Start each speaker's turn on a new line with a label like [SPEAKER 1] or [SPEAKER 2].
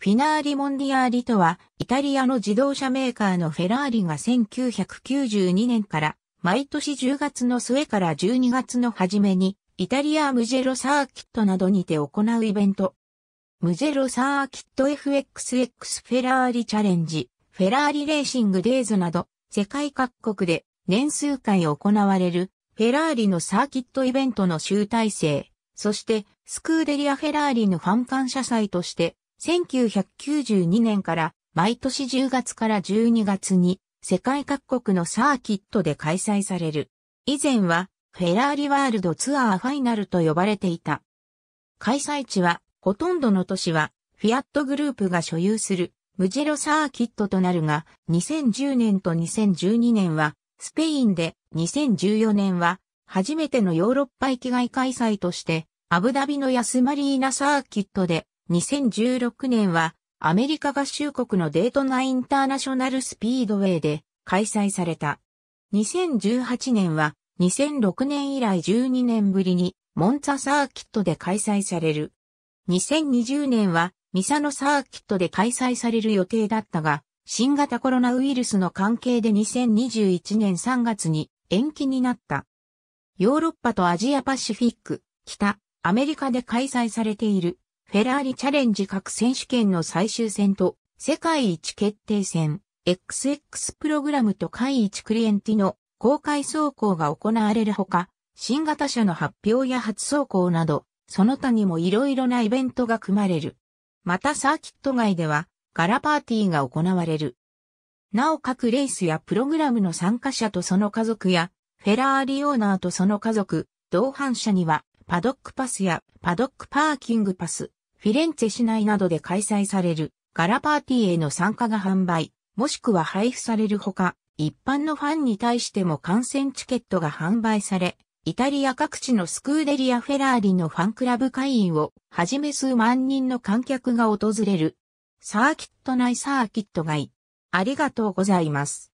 [SPEAKER 1] フィナーリ・モンディアーリとは、イタリアの自動車メーカーのフェラーリが1992年から、毎年10月の末から12月の初めに、イタリアムジェロサーキットなどにて行うイベント。ムジェロサーキット FXX フェラーリチャレンジ、フェラーリレーシングデイズなど、世界各国で年数回行われる、フェラーリのサーキットイベントの集大成、そして、スクーデリア・フェラーリのファン感謝祭として、1992年から毎年10月から12月に世界各国のサーキットで開催される。以前はフェラーリワールドツアーファイナルと呼ばれていた。開催地はほとんどの都市はフィアットグループが所有するムジェロサーキットとなるが2010年と2012年はスペインで2014年は初めてのヨーロッパ域外開催としてアブダビのヤスマリーナサーキットで2016年はアメリカ合衆国のデートナインターナショナルスピードウェイで開催された。2018年は2006年以来12年ぶりにモンツァサーキットで開催される。2020年はミサノサーキットで開催される予定だったが、新型コロナウイルスの関係で2021年3月に延期になった。ヨーロッパとアジアパシフィック、北、アメリカで開催されているフェラーリチャレンジ各選手権の最終戦と、世界一決定戦、XX プログラムと会一クリエンティの公開走行が行われるほか、新型車の発表や初走行など、その他にもいろいろなイベントが組まれる。またサーキット外では、ガラパーティーが行われる。なお各レースやプログラムの参加者とその家族や、フェラーリオーナーとその家族、同伴者には、パドックパスやパドックパーキングパス、フィレンツェ市内などで開催されるガラパーティーへの参加が販売、もしくは配布されるほか、一般のファンに対しても観戦チケットが販売され、イタリア各地のスクーデリア・フェラーリのファンクラブ会員をはじめ数万人の観客が訪れる。サーキット内サーキット外。ありがとうございます。